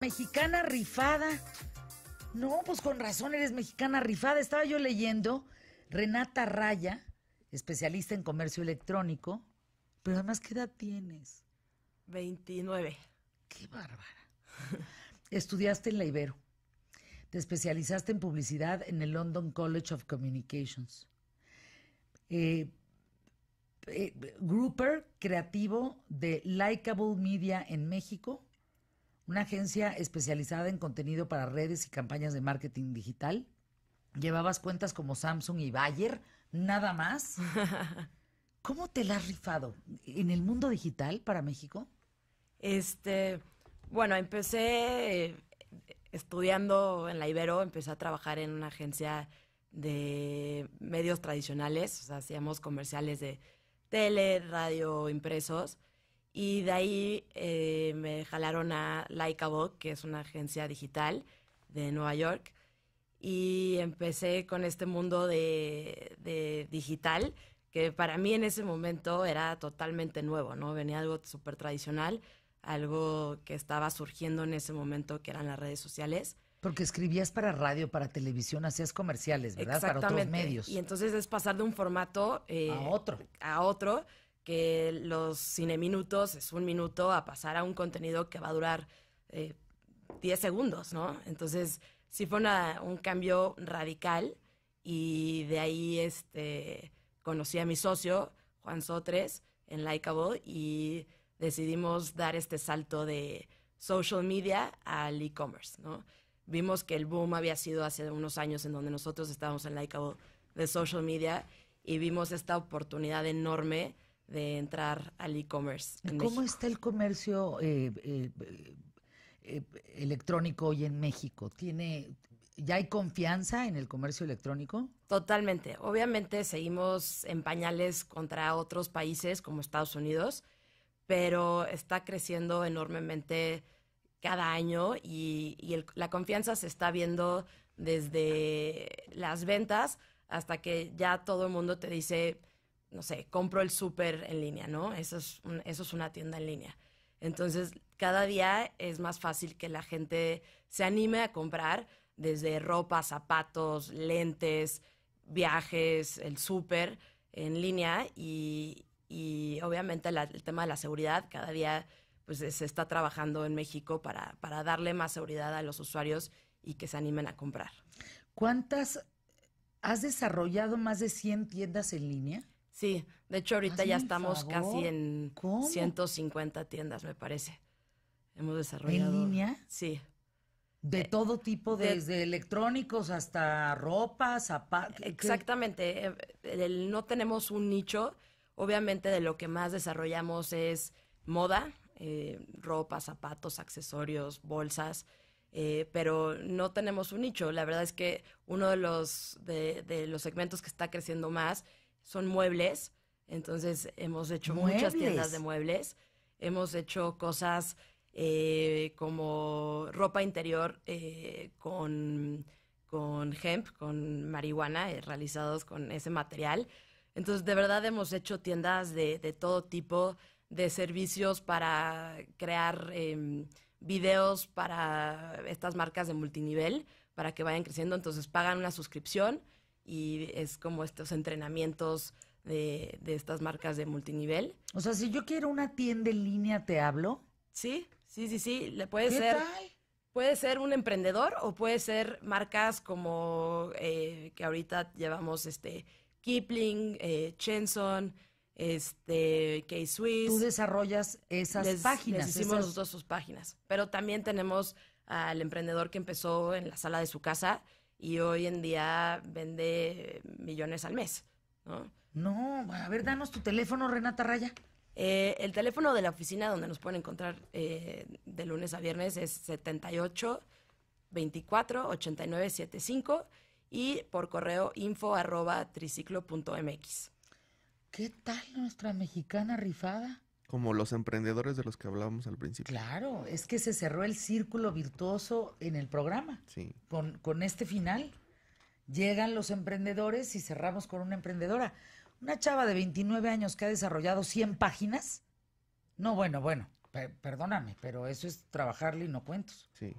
Mexicana rifada. No, pues con razón eres mexicana rifada. Estaba yo leyendo Renata Raya, especialista en comercio electrónico. Pero además, ¿qué edad tienes? 29. Qué bárbara. Estudiaste en la Ibero. Te especializaste en publicidad en el London College of Communications. Eh, eh, gruper creativo de Likeable Media en México una agencia especializada en contenido para redes y campañas de marketing digital. Llevabas cuentas como Samsung y Bayer, nada más. ¿Cómo te la has rifado en el mundo digital para México? Este, bueno, empecé eh, estudiando en la Ibero, empecé a trabajar en una agencia de medios tradicionales, o sea, hacíamos comerciales de tele, radio, impresos. Y de ahí eh, me jalaron a Likeable, que es una agencia digital de Nueva York. Y empecé con este mundo de, digital, que para mí en ese momento era totalmente nuevo, ¿no? Venía algo súper tradicional, algo que estaba surgiendo en ese momento, que eran las redes sociales. Porque escribías para radio, para televisión, hacías comerciales, ¿verdad? Para otros medios. Y entonces es pasar de un formato eh, a otro. A otro que los minutos es un minuto a pasar a un contenido que va a durar 10 eh, segundos, ¿no? Entonces, sí fue un cambio radical y de ahí este, conocí a mi socio, Juan Sotres, en Likeable y decidimos dar este salto de social media al e-commerce, ¿no? Vimos que el boom había sido hace unos años en donde nosotros estábamos en Likeable de social media y vimos esta oportunidad enorme de entrar al e-commerce. ¿Cómo está el comercio eh, eh, eh, electrónico hoy en México? ¿Tiene, ¿Ya hay confianza en el comercio electrónico? Totalmente. Obviamente seguimos en pañales contra otros países como Estados Unidos, pero está creciendo enormemente cada año y, la confianza se está viendo desde las ventas hasta que ya todo el mundo te dice no sé, compro el súper en línea, ¿no? Eso es, eso es una tienda en línea. Entonces, cada día es más fácil que la gente se anime a comprar desde ropa, zapatos, lentes, viajes, el súper en línea y, obviamente el tema de la seguridad cada día pues se está trabajando en México para, para darle más seguridad a los usuarios y que se animen a comprar. ¿Cuántas has desarrollado más de 100 tiendas en línea? Sí, de hecho ahorita ya estamos casi en 150 tiendas, me parece. Hemos desarrollado. ¿En línea? Sí. De eh, todo tipo, de, desde electrónicos hasta ropa, zapatos. Exactamente. Eh, no tenemos un nicho. Obviamente de lo que más desarrollamos es moda, eh, ropa, zapatos, accesorios, bolsas. Eh, pero no tenemos un nicho. La verdad es que uno de los, de los segmentos que está creciendo más son muebles. Entonces hemos hecho muchas tiendas de muebles. Hemos hecho cosas eh, como ropa interior eh, con, hemp, con marihuana, eh, realizados con ese material. Entonces, de verdad hemos hecho tiendas de, de todo tipo, de servicios para crear em, videos para estas marcas de multinivel, para que vayan creciendo. Entonces, pagan una suscripción y es como estos entrenamientos de, de estas marcas de multinivel. O sea, si yo quiero una tienda en línea, ¿te hablo? Sí, sí, sí, sí, le puede ¿Qué ser. Puede ser un emprendedor o puede ser marcas como eh, que ahorita llevamos este Kipling, eh, Chenson, este, K-Swiss. Tú desarrollas esas páginas. hicimos sus páginas. Pero también tenemos al emprendedor que empezó en la sala de su casa y hoy en día vende millones al mes, ¿no? No, a ver, danos tu teléfono, Renata Raya. Eh, el teléfono de la oficina donde nos pueden encontrar eh, de lunes a viernes es 78 24 89 y por correo info arroba ¿Qué tal nuestra mexicana rifada? Como los emprendedores de los que hablábamos al principio. Claro, es que se cerró el círculo virtuoso en el programa. Sí. Con, este final llegan los emprendedores y cerramos con una emprendedora. Una chava de 29 años que ha desarrollado 100 páginas. No, bueno, bueno, perdóname, pero eso es trabajarle y no cuentos. Sí.